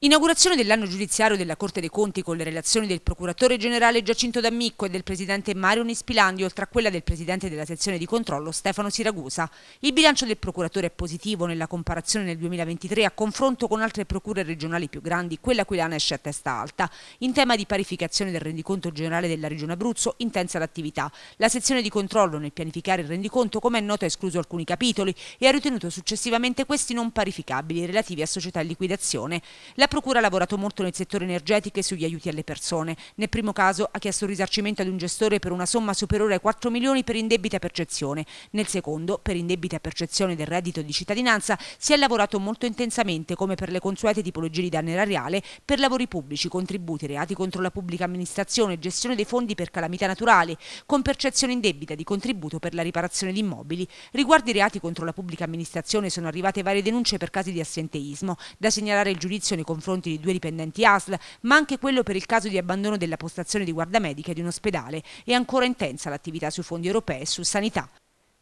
Inaugurazione dell'anno giudiziario della Corte dei Conti con le relazioni del Procuratore Generale Giacinto D'Ammicco e del Presidente Mario Nispilandi, oltre a quella del Presidente della sezione di controllo Stefano Siragusa. Il bilancio del Procuratore è positivo nella comparazione nel 2023 a confronto con altre procure regionali più grandi, quella aquilana esce a testa alta. In tema di parificazione del rendiconto generale della Regione Abruzzo, intensa l'attività. La sezione di controllo nel pianificare il rendiconto, come è noto, ha escluso alcuni capitoli e ha ritenuto successivamente questi non parificabili relativi a società in liquidazione. La Procura ha lavorato molto nel settore energetico e sugli aiuti alle persone. Nel primo caso ha chiesto risarcimento ad un gestore per una somma superiore ai 4 milioni per indebita percezione. Nel secondo, per indebita percezione del reddito di cittadinanza, si è lavorato molto intensamente come per le consuete tipologie di danno erariale, per lavori pubblici, contributi, reati contro la pubblica amministrazione, gestione dei fondi per calamità naturali, con percezione indebita di contributo per la riparazione di immobili. Riguardo i reati contro la pubblica amministrazione sono arrivate varie denunce per casi di assenteismo, da segnalare il giudizio nei confronti confronti di due dipendenti ASL, ma anche quello per il caso di abbandono della postazione di guardamedica di un ospedale. È ancora intensa l'attività sui fondi europei e su sanità.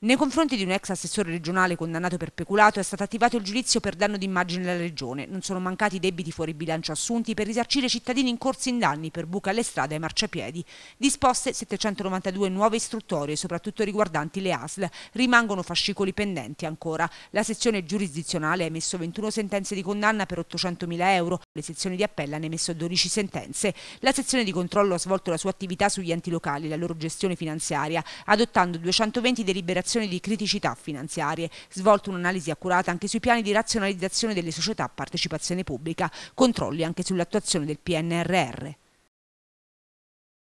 Nei confronti di un ex assessore regionale condannato per peculato è stato attivato il giudizio per danno d'immagine alla regione. Non sono mancati debiti fuori bilancio assunti per risarcire cittadini in incorsi in danni per buca alle strade e marciapiedi. Disposte 792 nuove istruttorie, soprattutto riguardanti le ASL. Rimangono fascicoli pendenti ancora. La sezione giurisdizionale ha emesso 21 sentenze di condanna per 800.000 euro, le sezioni di appello hanno emesso 12 sentenze. La sezione di controllo ha svolto la sua attività sugli enti locali e la loro gestione finanziaria, adottando 220 deliberazioni di criticità finanziarie, svolto un'analisi accurata anche sui piani di razionalizzazione delle società a partecipazione pubblica, controlli anche sull'attuazione del PNRR.